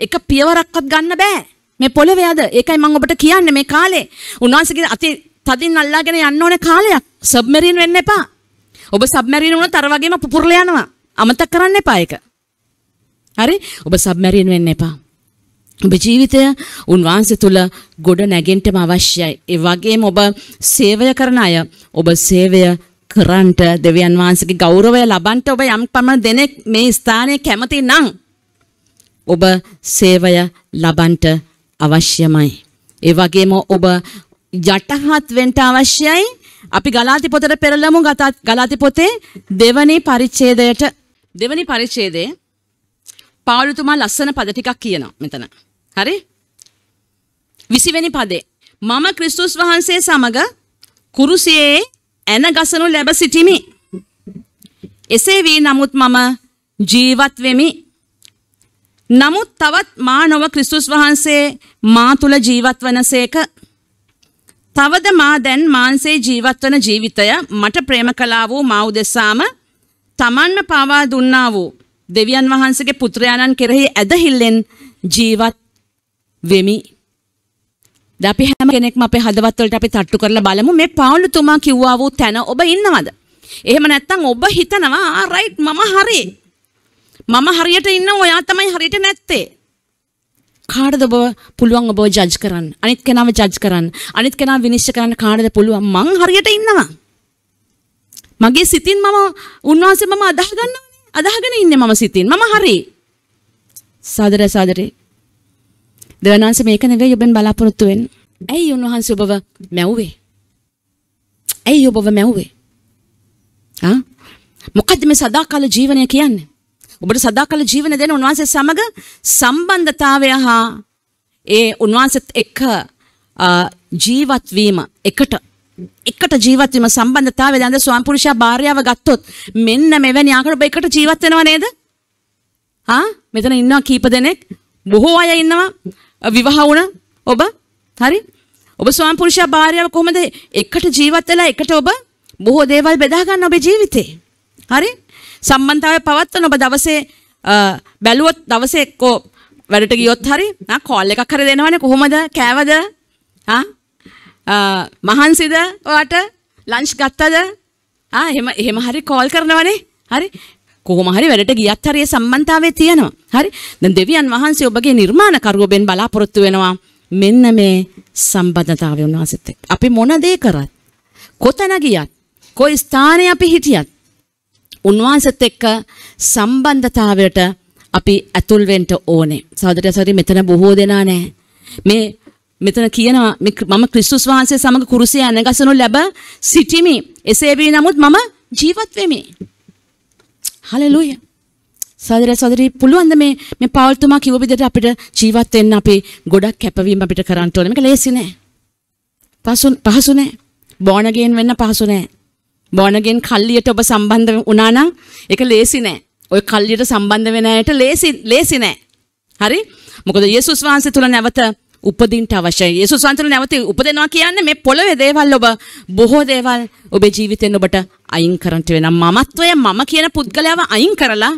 එක පියවරක්වත් ගන්න බෑ. මේ පොළවේ අද ඒකයි මම ඔබට කියන්නේ මේ කාලේ උන්වහන්සේගේ අති තදින් අල්ලාගෙන යන්න ඕන කාලයක් සබ්මරීන් වෙන්න එපා. ඔබ සබ්මරීන් වුණොත් අර වගේම පුපුරලා යනවා. අමතක කරන්න එපා ඒක. හරි? ඔබ සබ්මරීන් වෙන්න එපා. ඔබ ජීවිතය උන්වහන්සේ තුල ගොඩ නැගෙන්නම අවශ්‍යයි. ඒ වගේම ඔබ සේවය කරන අය ඔබ සේවය කරන්ට දෙවියන් වහන්සේගේ ගෞරවය ලබන්ට ඔබ යම් පමණ දෙනෙක් මේ ස්ථානයේ කැමති නම් ඔබ සේවය ලබන්ට අවශ්‍යමයි. ඒ වගේම ඔබ යටහත් වෙන්න අවශ්‍යයි. අපි ගලාති පොතට පෙරලමු ගලාති පොතේ දෙවනි පරිච්ඡේදයට දෙවනි පරිච්ඡේදයේ පාවලතුමා ලස්සන පද ටිකක් කියනවා මෙතන. හරි? 20 වෙනි පදේ මම ක්‍රිස්තුස් වහන්සේ සමග කුරුසියේ ඇන ගසනු ලැබ සිටිමි. එසේ වී නමුත් මම ජීවත් වෙමි. නමුත් තවත් මා නොව ක්‍රිස්තුස් වහන්සේ මා තුල ජීවත් වනසේක තවද මා දැන් මාන්සේ ජීවත් වන ජීවිතය මට ප්‍රේම කළා වූ මා උදෙසාම තමන්ම පාවා දුන්නා වූ දෙවියන් වහන්සේගේ පුත්‍රයාණන් කෙරෙහි ඇදහිල්ලෙන් ජීවත් වෙමි. දැන් අපි හැම කෙනෙක්ම අපේ හදවත් වලට අපි තට්ටු කරලා බලමු මේ පාවුල් තුමා කිව්වා වූ තැන ඔබ ඉන්නවද? එහෙම නැත්නම් ඔබ හිතනවා ආ රයිට් මම හරි මම හරියට ඉන්නම් ඔයා තමයි හරියට නැත්තේ. කාටද ඔබ පුළුවන් ඔබව ජජ් කරන්න? අනිත් කෙනාව ජජ් කරන්න. අනිත් කෙනා විනිශ්චය කරන්න කාටද පුළුවන්? මං හරියට ඉන්නවා. මගේ සිතින් මම උන්වහන්සේ මම අදාහ ගන්නවා. අදාහගෙන ඉන්නේ මම සිතින්. මම හරි. සාදර සාදරේ. දෙවනාංශ මේක නෙවෙයි ඔබෙන් බලාපොරොත්තු වෙන්නේ. ඇයි උන්වහන්සේ ඔබව මැව්වේ? ඇයි ඔබව මැව්වේ? ආ? මොකද්ද මේ සදාකාල ජීවනය කියන්නේ? ඔබට සදාකල ජීවන දෙන උන්වහන්සේ සමග සම්බන්ධතාවය හා ඒ උන්වහන්සේත් එක්ක ජීවත් වීම එකට එකට ජීවත් වීම සම්බන්ධතාවය දැන් ස්වාම පුරුෂයා භාර්යාව ගත්තොත් මෙන්න මෙවැනි ආකාර ඔබ එකට ජීවත් වෙනව නේද? ආ මෙතන ඉන්නවා කීප දෙනෙක් බොහෝ අය ඉන්නවා විවාහ වුණ ඔබ හරි ඔබ ස්වාම පුරුෂයා භාර්යාව කොහොමද එකට ජීවත් වෙලා එකට ඔබ බොහෝ දේවල් බෙදා ගන්න ඔබේ ජීවිතේ හරි සම්බන්ධතාවය පවත්වන ඔබ දවසේ බැලුවොත් දවසේ එක්කෝ වැඩට ගියොත් හරි නා කෝල් එකක් හරි දෙනවනේ කොහොමද කෑවද ආ මහන්සිද ඔයාට ලන්ච් ගත්තද ආ එහෙම එහෙම හරි කෝල් කරනවනේ හරි කොහොම හරි වැඩට ගියත් හරි ඒ සම්බන්ධතාවය තියෙනවා හරි දැන් දෙවියන් වහන්සේ ඔබගේ නිර්මාණකරුවෝ බෙන් බලාපොරොත්තු වෙනවා මෙන්න මේ සම්බන්ධතාවය උන්වහන්සේත් එක්ක අපි මොන දේ කරත් කොතන ගියත් කොයි ස්ථානයේ අපි හිටියත් උන්වහන්සේත් එක්ක සම්බන්ධතාවයට අපි ඇතුල් වෙන්න ඕනේ. සහෝදරයා සරි මෙතන බොහෝ දෙනා නැහැ. මේ මෙතන කියනවා මම ක්‍රිස්තුස් වහන්සේ සමග කුරුසිය අනගසනු ලැබ සිටිමි. එසේ වී නමුත් මම ජීවත් වෙමි. හලෙලූයා. සාදර සාදරි පුළුවන්ද මේ මේ පාවල්තුමා කිව්ව විදිහට අපිට ජීවත් වෙන්න අපි ගොඩක් කැපවීම අපිට කරන්න ඕනේ. මේක ලේසි නෑ. පහසු පහසු නෑ. බෝණ ගේන් වෙන්න පහසු නෑ. බොනගෙන් කල්ලියට ඔබ සම්බන්ධ වුණා නම් ඒක ලේසි නෑ. ওই කල්ලියට සම්බන්ධ වෙන අයට ලේසි ලේසි නෑ. හරි? මොකද යේසුස් වහන්සේ තුල නැවත උපදින්ට අවශ්‍යයි. යේසුස් වහන්සේ තුල නැවත උපදිනවා කියන්නේ මේ පොළවේ දේවල් ඔබ බොහෝ දේවල් ඔබේ ජීවිතෙන් ඔබට අයින් කරන්ට වෙනවා. මමත්වය මම කියන පුද්ගලයාව අයින් කරලා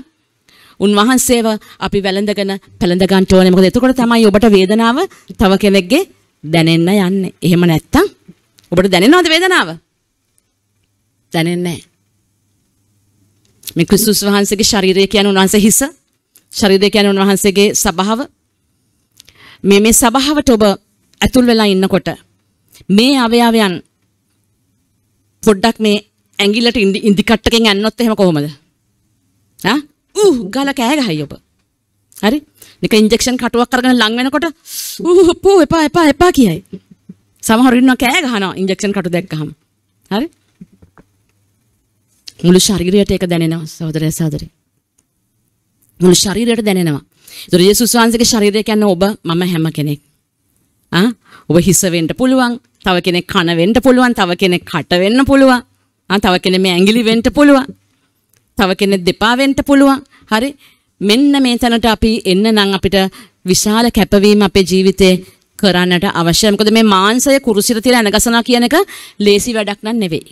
උන්වහන්සේව අපි වැළඳගෙන පැළඳ ගන්න ඕනේ. මොකද එතකොට තමයි ඔබට වේදනාව තව කෙනෙක්ගේ දැනෙන්න යන්නේ. එහෙම නැත්තම් ඔබට දැනෙනවද වේදනාව? දැනෙන්නේ මේ ක්‍රිස්තුස් වහන්සේගේ ශරීරය කියන්නේ උන්වහන්සේ හිස ශරීරය කියන්නේ උන්වහන්සේගේ ස්වභාව මේ මේ ස්වභාවට ඔබ ඇතුල් වෙලා ඉන්නකොට මේ අවයවයන් පොඩ්ඩක් මේ ඇඟිල්ලට ඉඳි කට්ටකෙන් ඇන්නොත් එහෙම කොහොමද ඈ ඌ ගාලා කෑ ගහයි ඔබ හරි නික ඉන්ජෙක්ෂන් කටුවක් අරගෙන ලං වෙනකොට ඌ පෝ එපා එපා එපා කියයි සමහර ඉන්නවා කෑ ගහනවා ඉන්ජෙක්ෂන් කටු දැක්කහම හරි මුළු ශරීරයට ඒක දැනෙනවා සහෝදරය සහෝදරය. මුළු ශරීරයට දැනෙනවා. ඒතර යේසුස් වහන්සේගේ ශරීරය කියන්නේ ඔබ මම හැම කෙනෙක්. ආ ඔබ හිස වෙන්න පුළුවන්, තව කෙනෙක් කන වෙන්න පුළුවන්, තව කෙනෙක් කට වෙන්න පුළුවන්. ආ තව කෙනෙක් මේ ඇඟිලි වෙන්න පුළුවන්. තව කෙනෙක් දෙපා වෙන්න පුළුවන්. හරි. මෙන්න මේ තැනට අපි එන්න නම් අපිට විශාල කැපවීම අපේ ජීවිතේ කරන්නට අවශ්‍යයි. මොකද මේ මාංශය කුරුසිර තියලා නැගසනවා කියන එක ලේසි වැඩක් නන් නෙවෙයි.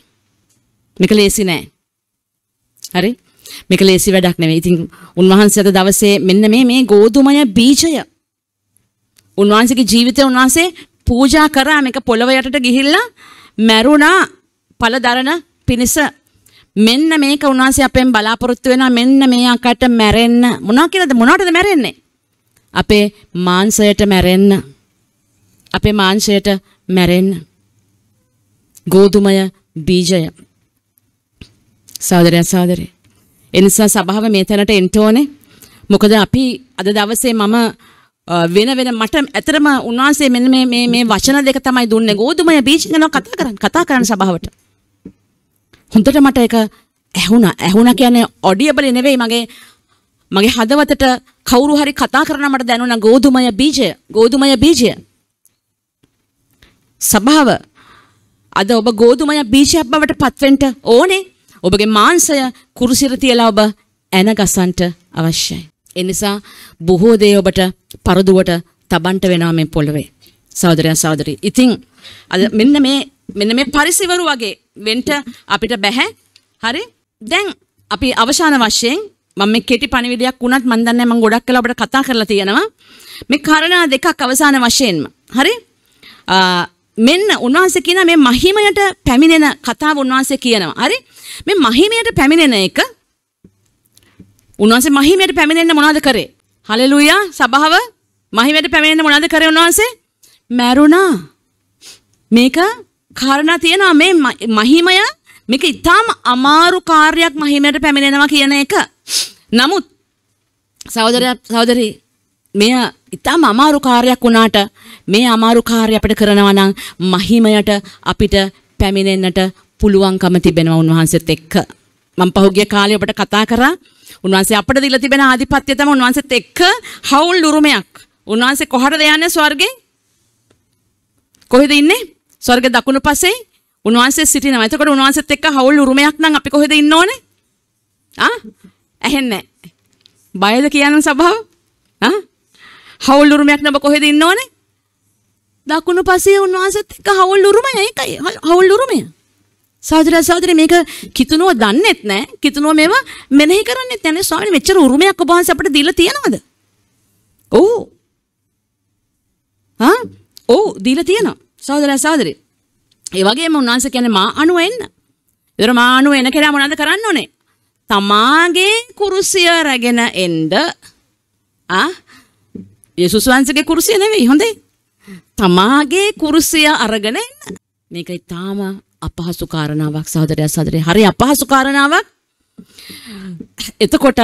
මේක ලේසි නෑ. හරි මේක ලේසි වැඩක් නෙවෙයි. ඉතින් උන්වහන්සේ අද දවසේ මෙන්න මේ මේ ගෝදුමය බීජය උන්වහන්සේගේ ජීවිතය උන්වහන්සේ පූජා කරා මේක පොළව යටට ගිහිල්ලා මැරුණා පළදරන පිණිස මෙන්න මේක උන්වහන්සේ අපෙන් බලාපොරොත්තු වෙනවා මෙන්න මේ අකට මැරෙන්න මොනවා කියලාද මොනවටද මැරෙන්නේ අපේ මාංශයට මැරෙන්න අපේ මාංශයට මැරෙන්න ගෝදුමය බීජය සහෝදරයන් සහෝදරේ. ඒ නිසා සභාව මේ තැනට එන්න ඕනේ. මොකද අපි අද දවසේ මම වෙන වෙන මට ඇතරම උන්වහන්සේ මෙන්න මේ මේ මේ වචන දෙක තමයි දුන්නේ. ගෝදුමය බීච් ගැන කතා කරන්න කතා කරන්න සභාවට. හොඳට මට ඒක ඇහුණා. ඇහුණා කියන්නේ ඔඩියබල් නෙවෙයි මගේ මගේ හදවතට කවුරු හරි කතා කරන මට දැනුණා ගෝදුමය බීජය. ගෝදුමය බීජය. සභාව අද ඔබ ගෝදුමය බීජයක් බවට පත්වෙන්ට ඕනේ ඔබගේ මාංශය කුරුසිර තියලා ඔබ ඇනගසන්ට අවශ්‍යයි. ඒ නිසා බොහෝ දේ ඔබට පරදුවට තබන්ට වෙනවා මේ පොළවේ. සහෝදරයන් සහෝදරි. ඉතින් අද මෙන්න මේ මෙන්න මේ පරිසිවරු වගේ වෙන්න අපිට බෑ. හරි? දැන් අපි අවසාන වශයෙන් මම මේ කෙටි පණිවිඩයක් වුණත් මන් දන්නේ මම ගොඩක් කල අපිට කතා කරලා තියෙනවා. මේ කාරණා දෙකක් අවසාන වශයෙන්ම. හරි? මෙන්න උන්වහන්සේ කියන මේ මහිමයට පැමිණෙන කතාව උන්වහන්සේ කියනවා. හරි? මේ මහිමයට පැමිණෙන එක උන්වහන්සේ මහිමයට පැමිණෙන්න මොනවද කරේ? හලෙලූයා සබහව මහිමයට පැමිණෙන්න මොනවද කරේ උන්වහන්සේ? මැරුණා. මේක කාරණා තියෙනවා මේ මහිමය මේක ඊටාම අමාරු කාර්යයක් මහිමයට පැමිණෙනවා කියන එක. නමුත් සහෝදරයා සහෝදරී මෙය ඉතාම අමාරු කාර්යයක් වුණාට මේ අමාරු කාර්ය අපිට කරනවා නම් මහිමයට අපිට පැමිණෙන්නට පුළුවන්කම තිබෙනවා උන්වහන්සේත් එක්ක. මම පහුගිය කාලේ ඔබට කතා කරා උන්වහන්සේ අපට දීලා තිබෙන ආධිපත්‍ය තමයි උන්වහන්සේත් එක්ක හවුල් උරුමයක්. උන්වහන්සේ කොහටද යන්නේ ස්වර්ගේ? කොහෙද ඉන්නේ? ස්වර්ගේ දකුණු පසේ උන්වහන්සේ සිටිනවා. එතකොට උන්වහන්සේත් එක්ක හවුල් උරුමයක් නම් අපි කොහෙද ඉන්න ඕනේ? ආ? ඇහෙන්නේ බයද කියන සභාව? ආ? හවුල් උරුමයක් නම් කොහෙද ඉන්න ඕනේ? දකුණු පසේ උන්වහන්සේත් එක්ක හවුල් උරුමය ඒකයි. හවුල් උරුමය. සාදරය සාදරය මේක කිතුනුව දන්නෙත් නෑ කිතුනුව මේවා මෙනෙහි කරන්නෙත් නෑ ස්වාමීනි මෙච්චර උරුමයක් ඔබ වහන්සේ අපිට දීලා තියෙනවද? ඔව්. හා? ඔව් දීලා තියෙනවා. සාදරය සාදරය. ඒ වගේම උන්වහන්සේ කියන්නේ මා අණුව එන්න. ඒතර මා අණුව එන කෙනා මොනවද කරන්න ඕනේ? තමාගේ කුරුසිය රැගෙන එන්න. ආ? යේසුස් වහන්සේගේ කුරුසිය නෙවෙයි හොඳේ. තමාගේ කුරුසිය අරගෙන එන්න. මේක ඊටාම අපහසු කාරණාවක් සහෝදරයා සහෝදරේ හරි අපහසු කාරණාවක් එතකොට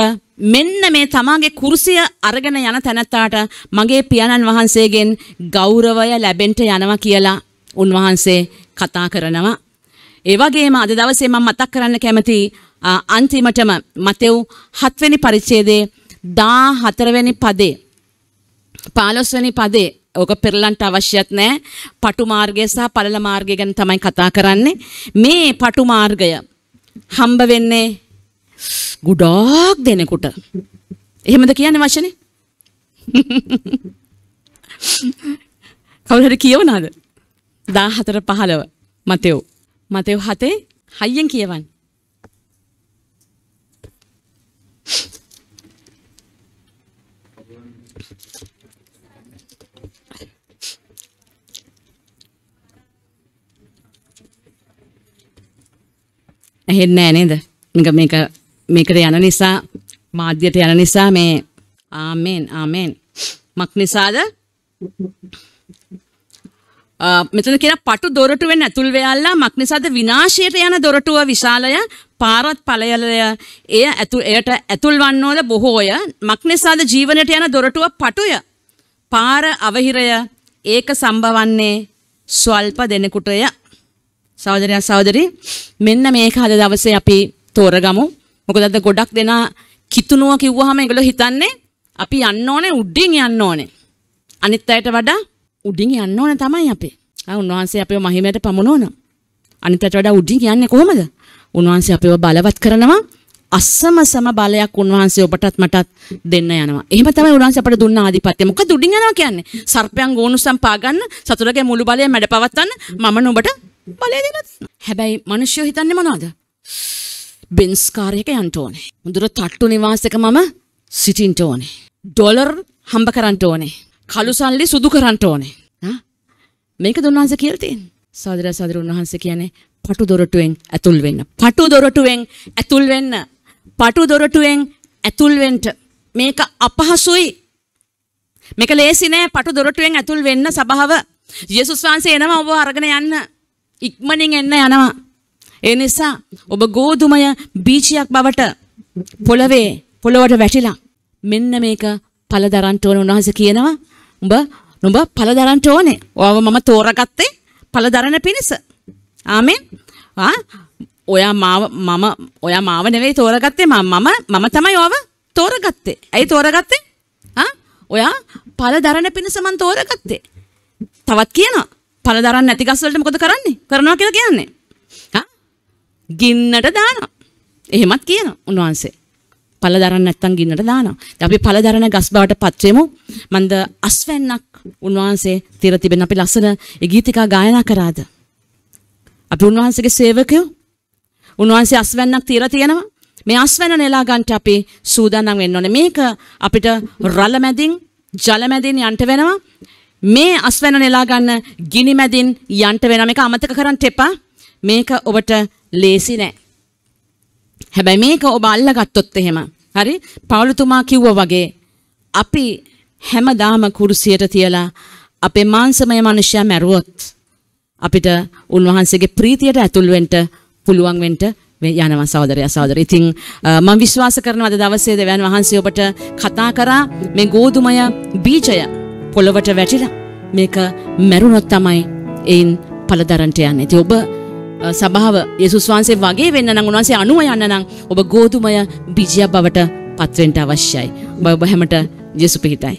මෙන්න මේ තමාගේ කුරුසිය අරගෙන යන තැනත්තාට මගේ පියාණන් වහන්සේගෙන් ගෞරවය ලැබෙන්න යනවා කියලා උන්වහන්සේ කතා කරනවා ඒ වගේම අද දවසේ මම මතක් කරන්න කැමති අන්තිමටම මතෙව් 7 වෙනි පරිච්ඡේදයේ 14 වෙනි පදේ 15 වෙනි පදේ ඕක පෙරලන්ට අවශ්‍යත් නෑ පටු මාර්ගය සහ පළල මාර්ගය ගැන තමයි කතා කරන්නේ මේ පටු මාර්ගය හම්බ වෙන්නේ ගොඩාක් දෙනෙකුට එහෙමද කියන්නේ වචනේ කවුරු හරි කියවනාද 14 15 මතෙව් මතෙව් 7 හයියෙන් කියවන්න ඇහෙන්නේ නෑ නේද? මේක මේක මේකට යන නිසා මාධ්‍යයට යන නිසා මේ ආමෙන් ආමෙන් මක් නිසාද? මෙතන කියන පටු දොරටුවෙන් ඇතුල් වෙයල්ලා මක් නිසාද විනාශයට යන දොරටුව විශාලය පාරත් ඵලයලය එය ඇතු එයට ඇතුල් වන්නෝද බොහෝය මක් නිසාද ජීවනයට යන දොරටුව පටුය පාර අවහිරය ඒක සම්බවන්නේ ස්වල්ප දෙනෙකුටය සහෝදරයා සහෝදරි මෙන්න මේක අද දවසේ අපි තෝරගමු මොකද අද ගොඩක් දෙනා කිතුනුව කිව්වහම ඒගොල්ලෝ හිතන්නේ අපි යන්න ඕනේ උඩින් යන්න ඕනේ අනිත් අයට වඩා උඩින් යන්න ඕනේ තමයි අපි ආ උන්වහන්සේ අපේ මහිමයට පමුණවනවා අනිත් අයට වඩා උඩින් යන්නේ කොහොමද උන්වහන්සේ අපිව බලවත් කරනවා අස්සම සම බලයක් උන්වහන්සේ ඔබටත් මටත් දෙන්න යනවා. එහෙම තමයි උන්වහන්සේ අපට දුන්න ආධිපත්‍ය. මොකද උඩින් යනවා කියන්නේ? සර්පයන් ගෝනුසම් පාගන්න, සතුරගේ මුළු බලය මැඩපවත්තන්න මම නුඹට බලය දෙනවා. හැබැයි මිනිස්සු හිතන්නේ මොනවද? බෙන්ස් කාර් එක යන්න ඕනේ. මුදුර තට්ටු නිවාසයක මම සිටින්න ඕනේ. ඩොලර් හම්බ කරන්න ඕනේ. කළු සල්ලි සුදු කරන්න ඕනේ. මේක දුන්වහන්සේ කියලා තියෙන්නේ. සාදර සාදර උන්වහන්සේ කියන්නේ පටු දොරටුවෙන් ඇතුල් වෙන්න. පටු දොරටුවෙන් ඇතුල් වෙන්න. පටු දොරටුවෙන් ඇතුල්වෙන්ට මේක අපහසුයි මේක ලේසි නෑ පටු දොරටුවෙන් ඇතුල් වෙන්න සබාව යේසුස් වහන්සේ එනවා ඔබ අරගෙන යන්න ඉක්මනින් එන්න යනවා ඒ නිසා ඔබ ගෝදුමය බීජයක් බවට පොළවේ පොළවට වැටිලා මෙන්න මේක පළ දරන්ට ඕන උන්වහන්සේ කියනවා උඹ නුඹ පළ දරන්ට ඕනේ. ඔයාව මම තෝරගත්තේ පළ දරන පිණිස. ආමෙන්. ආ ඔයා මාව මම ඔයා මාව නෙවෙයි තෝරගත්තේ මම මම තමයි ඔයාව තෝරගත්තේ. ඇයි තෝරගත්තේ? ආ ඔයා පළ දරන පිණිස මං තෝරගත්තේ. තවත් කියනවා. පළ දරන්න නැති ගස් වලට මොකද කරන්නේ? කරනවා කියලා කියන්නේ. ආ ගින්නට දානවා. එහෙමත් කියනවා උන්වහන්සේ. පළ දරන්න නැත්තම් ගින්නට දානවා. දැන් අපි පළ දරන ගස් බවට පත් වෙමු. මන්ද අස්වැන්නක් උන්වහන්සේ තිර තිබෙන අපි ලස්සන ගීතිකා ගායනා කරාද? අපි උන්වහන්සේගේ සේවකයෝ උන්වහන්සේ අස්වැන්නක් තියලා තියෙනවා. මේ අස්වැන්න නෙලා ගන්නට අපි සූදානම් වෙන්න ඕනේ. මේක අපිට රළ මැදින් ජල මැදින් යන්ට වෙනවා. මේ අස්වැන්න නෙලා ගන්න ගිනි මැදින් යන්ට වෙනවා. මේක අමතක කරන්න එපා. මේක ඔබට ලේසි නෑ. හැබැයි මේක ඔබ අල්ලගත්තොත් එහෙම. හරි? පවුලතුමා කිව්වා වගේ අපි හැමදාම කුරුසියට තියලා අපේ මාංශමය මනුෂ්‍යයා මැරුවොත් අපිට උන්වහන්සේගේ ප්‍රීතියට ඇතුල් වෙන්න පුළුවන් වෙන්න යනවා සහෝදරයා සහෝදරය. ඉතින් මම විශ්වාස කරනවා අද දවසේ දෙවියන් වහන්සේ ඔබට කතා කරා මේ ගෝధుමය බීජය පොළවට වැටිලා මේක මැරුණොත් තමයි ඒන් පළදරන්ට යන්නේ. ඉතින් ඔබ සභාව යේසුස් වහන්සේ වගේ වෙන්න නම් උන්වහන්සේ අනුව යන්න නම් ඔබ ගෝධුමය බීජය බවට පත්වෙන්න අවශ්‍යයි. ඔබ ඔබ හැමට ජේසු පිහිටයි.